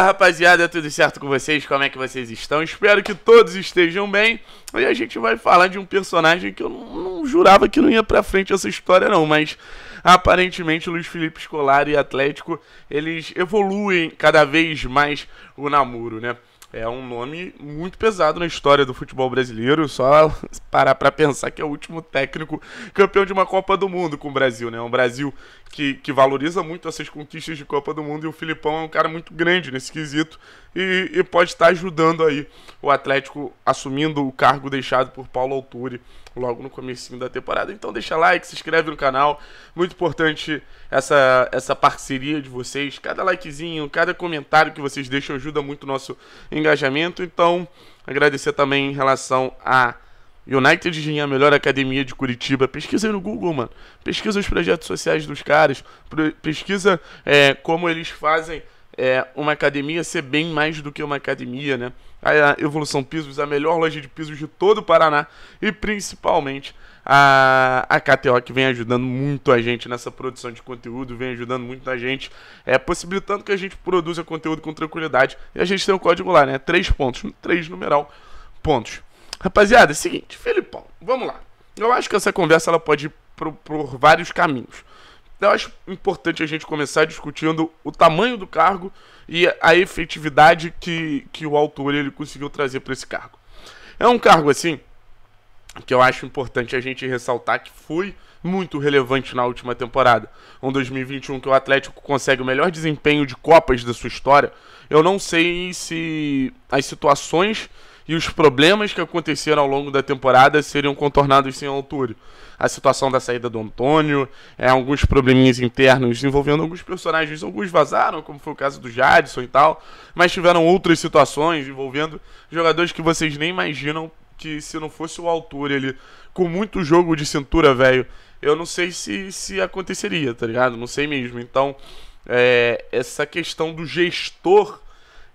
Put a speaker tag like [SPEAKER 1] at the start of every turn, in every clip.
[SPEAKER 1] Fala rapaziada, tudo certo com vocês? Como é que vocês estão? Espero que todos estejam bem. E a gente vai falar de um personagem que eu não,
[SPEAKER 2] não jurava que não
[SPEAKER 1] ia pra frente essa história não, mas aparentemente Luiz Felipe Scolari e Atlético, eles evoluem cada vez mais o namoro, né? é um nome muito pesado na história do futebol brasileiro. Só parar para pensar que é o último técnico campeão de uma Copa do Mundo com o Brasil, né? Um Brasil que, que valoriza muito essas conquistas de Copa do Mundo e o Filipão é um cara muito grande nesse quesito e, e pode estar ajudando aí o Atlético assumindo o cargo deixado por Paulo Autori logo no comecinho da temporada. Então deixa like, se inscreve no canal. Muito importante essa, essa parceria de vocês. Cada likezinho, cada comentário que vocês deixam ajuda muito o nosso engajamento. Então, agradecer também em relação a United Gym, a melhor academia de Curitiba. Pesquisa aí no Google, mano. Pesquisa os projetos sociais dos caras. Pesquisa é, como eles fazem é, uma academia ser bem mais do que uma academia, né? A Evolução Pisos, a melhor loja de pisos de todo o Paraná e principalmente a, a KTO que vem ajudando muito a gente nessa produção de conteúdo, vem ajudando muito a gente, é, possibilitando que a gente produza conteúdo com tranquilidade. E a gente tem o um código lá, né? três pontos, três numeral pontos. Rapaziada, é seguinte, Filipão, vamos lá. Eu acho que essa conversa ela pode ir por, por vários caminhos. Eu acho importante a gente começar discutindo o tamanho do cargo e a efetividade que, que o autor ele conseguiu trazer para esse cargo. É um cargo assim que eu acho importante a gente ressaltar que foi muito relevante na última temporada. Um 2021 que o Atlético consegue o melhor desempenho de Copas da sua história. Eu não sei se as situações e os problemas que aconteceram ao longo da temporada seriam contornados sem altura. A situação da saída do Antônio, é, alguns probleminhas internos envolvendo alguns personagens, alguns vazaram, como foi o caso do Jadson e tal, mas tiveram outras situações envolvendo jogadores que vocês nem imaginam que se não fosse o altura ele com muito jogo de cintura, velho, eu não sei se, se aconteceria, tá ligado? Não sei mesmo. Então, é, essa questão do gestor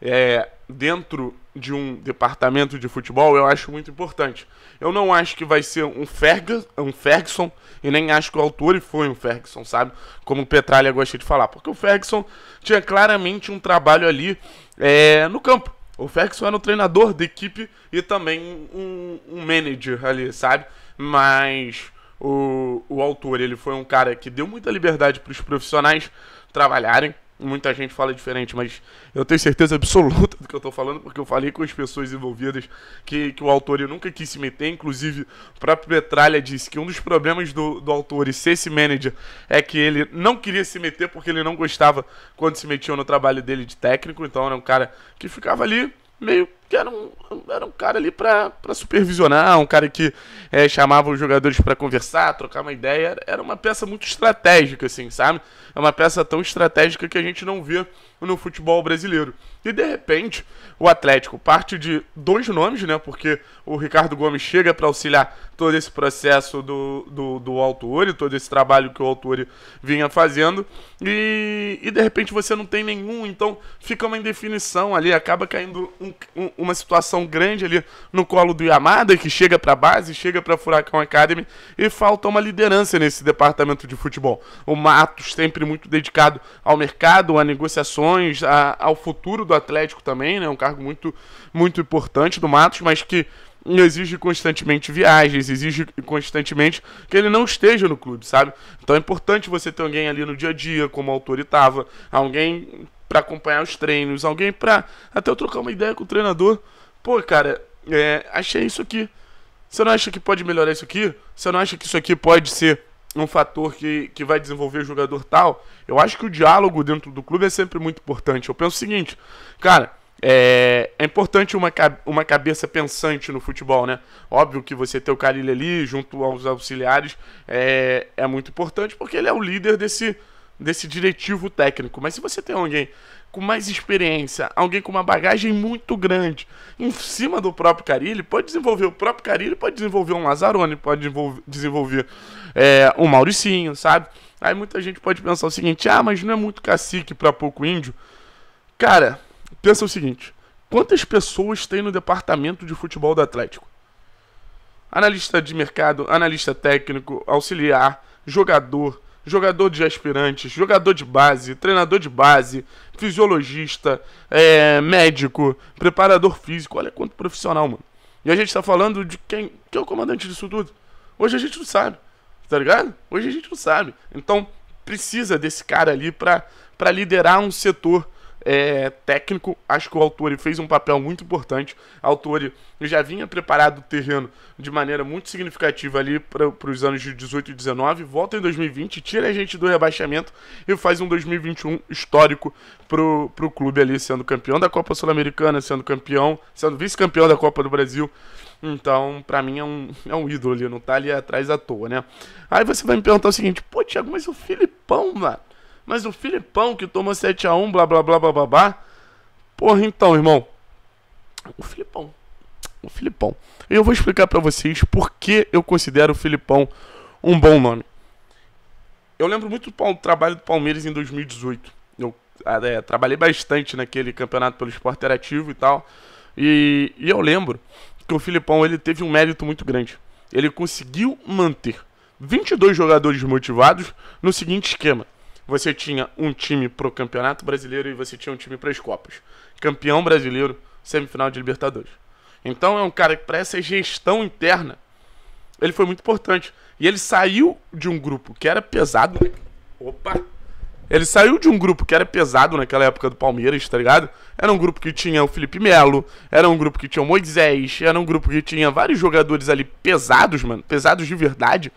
[SPEAKER 1] é, dentro de um departamento de futebol eu acho muito importante. Eu não acho que vai ser um, Ferg, um Ferguson e nem acho que o autor foi um Ferguson, sabe? Como o Petralha gosta de falar. Porque o Ferguson tinha claramente um trabalho ali é, no campo o Ferguson era um treinador de equipe e também um, um manager ali, sabe? Mas o, o autor ele foi um cara que deu muita liberdade para os profissionais trabalharem muita gente fala diferente, mas eu tenho certeza absoluta do que eu estou falando, porque eu falei com as pessoas envolvidas que, que o autor nunca quis se meter, inclusive o próprio Petralha disse que um dos problemas do, do autor e ser esse manager é que ele não queria se meter porque ele não gostava quando se metiam no trabalho dele de técnico, então era um cara que ficava ali meio que era um, era um cara ali para supervisionar, um cara que é, chamava os jogadores para conversar, trocar uma ideia. Era uma peça muito estratégica, assim, sabe? É uma peça tão estratégica que a gente não vê no futebol brasileiro. E de repente, o Atlético parte de dois nomes, né? Porque o Ricardo Gomes chega para auxiliar todo esse processo do, do, do Altuori, todo esse trabalho que o Altuori vinha fazendo. E, e de repente você não tem nenhum, então fica uma indefinição ali, acaba caindo um, um uma situação grande ali no colo do Yamada, que chega para a base, chega para Furacão Academy e falta uma liderança nesse departamento de futebol. O Matos sempre muito dedicado ao mercado, a negociações, a, ao futuro do Atlético também, né? Um cargo muito muito importante do Matos, mas que exige constantemente viagens, exige constantemente que ele não esteja no clube, sabe? Então é importante você ter alguém ali no dia a dia, como autoritava, alguém para acompanhar os treinos, alguém para até eu trocar uma ideia com o treinador. Pô, cara, é, achei isso aqui. Você não acha que pode melhorar isso aqui? Você não acha que isso aqui pode ser um fator que, que vai desenvolver o jogador tal? Eu acho que o diálogo dentro do clube é sempre muito importante. Eu penso o seguinte, cara, é, é importante uma, uma cabeça pensante no futebol, né? Óbvio que você ter o Carilho ali junto aos auxiliares é, é muito importante porque ele é o líder desse desse diretivo técnico. Mas se você tem alguém com mais experiência, alguém com uma bagagem muito grande em cima do próprio Carilli, pode desenvolver o próprio Carilli, pode desenvolver um Lazzaroni, pode desenvolver, desenvolver é, um Mauricinho, sabe? Aí muita gente pode pensar o seguinte: ah, mas não é muito cacique para pouco índio. Cara, pensa o seguinte: quantas pessoas tem no departamento de futebol do Atlético? Analista de mercado, analista técnico, auxiliar, jogador, jogador de aspirantes, jogador de base, treinador de base, fisiologista, é, médico, preparador físico. Olha quanto profissional, mano. E a gente tá falando de quem, quem é o comandante disso tudo. Hoje a gente não sabe, tá ligado? Hoje a gente não sabe. Então precisa desse cara ali para pra liderar um setor é, técnico, acho que o Autori fez um papel muito importante. O Autori já vinha preparado o terreno de maneira muito significativa ali para os anos de 18 e 19, volta em 2020, tira a gente do rebaixamento e faz um 2021 histórico para o clube ali, sendo campeão da Copa Sul-Americana, sendo campeão, sendo vice-campeão da Copa do Brasil. Então, para mim, é um, é um ídolo ali, não tá ali atrás à toa, né? Aí você vai me perguntar o seguinte, pô, Thiago, mas o Filipão, mano? Mas o Filipão que tomou 7 a 1 blá blá blá blá blá Porra, então, irmão. O Filipão. O Filipão. Eu vou explicar para vocês por que eu considero o Filipão um bom nome. Eu lembro muito do trabalho do Palmeiras em 2018. Eu é, trabalhei bastante naquele campeonato pelo esporte interativo e tal. E, e eu lembro que o Filipão ele teve um mérito muito grande. Ele conseguiu manter 22 jogadores motivados no seguinte esquema: você tinha um time pro Campeonato Brasileiro e você tinha um time para as Copas. Campeão brasileiro, semifinal de Libertadores. Então é um cara que para essa gestão interna, ele foi muito importante. E ele saiu de um grupo que era pesado. Né? Opa! Ele saiu de um grupo que era pesado naquela época do Palmeiras, tá ligado? Era um grupo que tinha o Felipe Melo, era um grupo que tinha o Moisés, era um grupo que tinha vários jogadores ali pesados, mano, pesados de verdade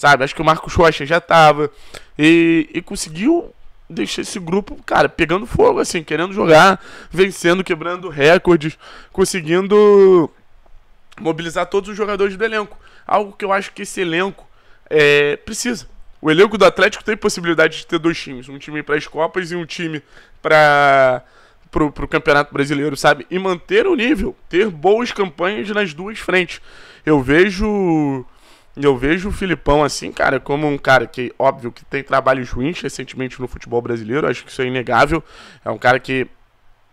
[SPEAKER 1] sabe? Acho que o Marcos Rocha já tava. E, e conseguiu deixar esse grupo, cara, pegando fogo, assim, querendo jogar, vencendo, quebrando recordes, conseguindo mobilizar todos os jogadores do elenco. Algo que eu acho que esse elenco é, precisa. O elenco do Atlético tem possibilidade de ter dois times, um time para as Copas e um time para o Campeonato Brasileiro, sabe? E manter o nível, ter boas campanhas nas duas frentes. Eu vejo eu vejo o Filipão assim, cara, como um cara que, óbvio, que tem trabalhos ruins recentemente no futebol brasileiro, acho que isso é inegável. É um cara que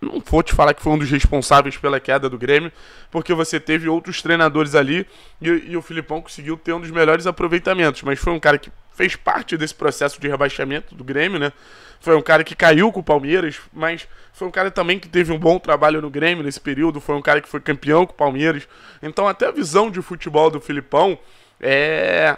[SPEAKER 1] não vou te falar que foi um dos responsáveis pela queda do Grêmio, porque você teve outros treinadores ali e, e, o Filipão conseguiu ter um dos melhores aproveitamentos, mas foi um cara que fez parte desse processo de rebaixamento do Grêmio, né? Foi um cara que caiu com o Palmeiras, mas foi um cara também que teve um bom trabalho no Grêmio nesse período, foi um cara que foi campeão com o Palmeiras. Então até a visão de futebol do Filipão é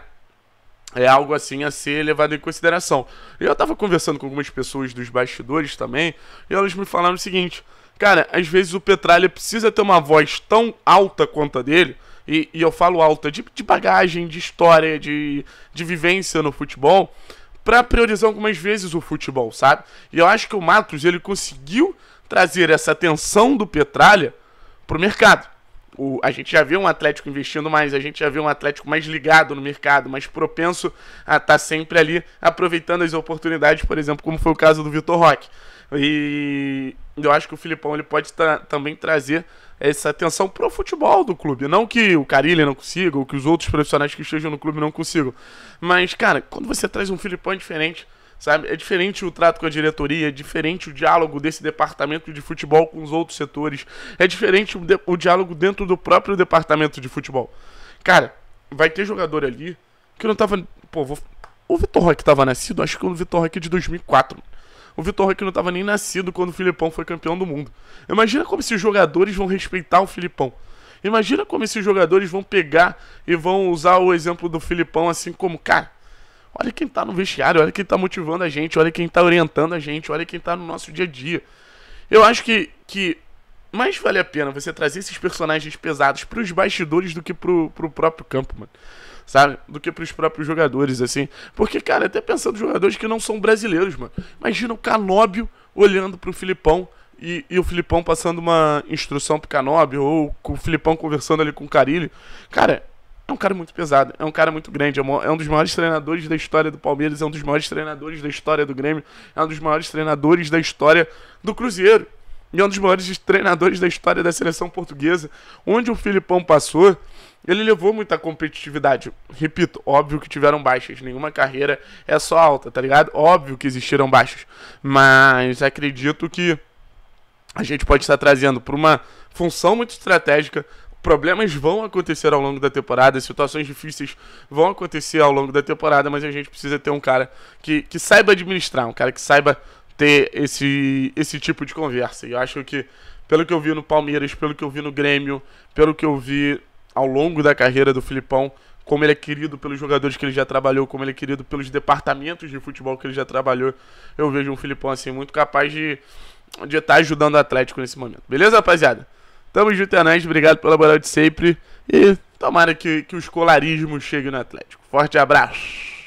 [SPEAKER 1] é algo assim a ser levado em consideração. Eu tava conversando com algumas pessoas dos bastidores também, e elas me falaram o seguinte: cara, às vezes o Petralha precisa ter uma voz tão alta quanto a dele, e, e eu falo alta de, de, bagagem, de história, de, de vivência no futebol, para priorizar algumas vezes o futebol, sabe? E eu acho que o Matos ele conseguiu trazer essa atenção do Petralha pro mercado o, a gente já viu um Atlético investindo mais, a gente já viu um Atlético mais ligado no mercado, mais propenso a estar tá sempre ali aproveitando as oportunidades, por exemplo, como foi o caso do Vitor Roque. E eu acho que o Filipão ele pode também trazer essa atenção pro futebol do clube. Não que o Carilli não consiga, ou que os outros profissionais que estejam no clube não consigam. Mas, cara, quando você traz um Filipão diferente, sabe? É diferente o trato com a diretoria, é diferente o diálogo desse departamento de futebol com os outros setores, é diferente o, o diálogo dentro do próprio departamento de futebol. Cara, vai ter jogador ali que não tava. Pô, vou... o Vitor Roque tava nascido? Acho que o Vitor Roque é de 2004. O Vitor Roque não tava nem nascido quando o Filipão foi campeão do mundo. Imagina como esses jogadores vão respeitar o Filipão. Imagina como esses jogadores vão pegar e vão usar o exemplo do Filipão assim como, cara, Olha quem está no vestiário, olha quem está motivando a gente, olha quem está orientando a gente, olha quem está no nosso dia a dia. Eu acho que, que mais vale a pena você trazer esses personagens pesados para os bastidores do que para o próprio campo, mano. Sabe? Do que para os próprios jogadores, assim. Porque, cara, até pensando em jogadores que não são brasileiros, mano. Imagina o Canóbio olhando para o Filipão e, e, o Filipão passando uma instrução pro Canóbio, ou o Filipão conversando ali com o Carilho. Cara, é um cara muito pesado, é um cara muito grande, é, é um dos maiores treinadores da história do Palmeiras, é um dos maiores treinadores da história do Grêmio, é um dos maiores treinadores da história do Cruzeiro, e é um dos maiores treinadores da história da seleção portuguesa. Onde o Filipão passou, ele levou muita competitividade. Repito, óbvio que tiveram baixas, nenhuma carreira é só alta, tá ligado? Óbvio que existiram baixas, mas acredito que a gente pode estar trazendo para uma função muito estratégica, problemas vão acontecer ao longo da temporada, situações difíceis vão acontecer ao longo da temporada, mas a gente precisa ter um cara que, que saiba administrar, um cara que saiba ter esse, esse tipo de conversa. E eu acho que, pelo que eu vi no Palmeiras, pelo que eu vi no Grêmio, pelo que eu vi ao longo da carreira do Filipão, como ele é querido pelos jogadores que ele já trabalhou, como ele é querido pelos departamentos de futebol que ele já trabalhou, eu vejo um Filipão assim muito capaz de, de estar tá ajudando o Atlético nesse momento. Beleza, rapaziada? Tamo junto, é nóis. Obrigado pela moral de sempre. E tomara que, que o escolarismo chegue no Atlético. Forte abraço.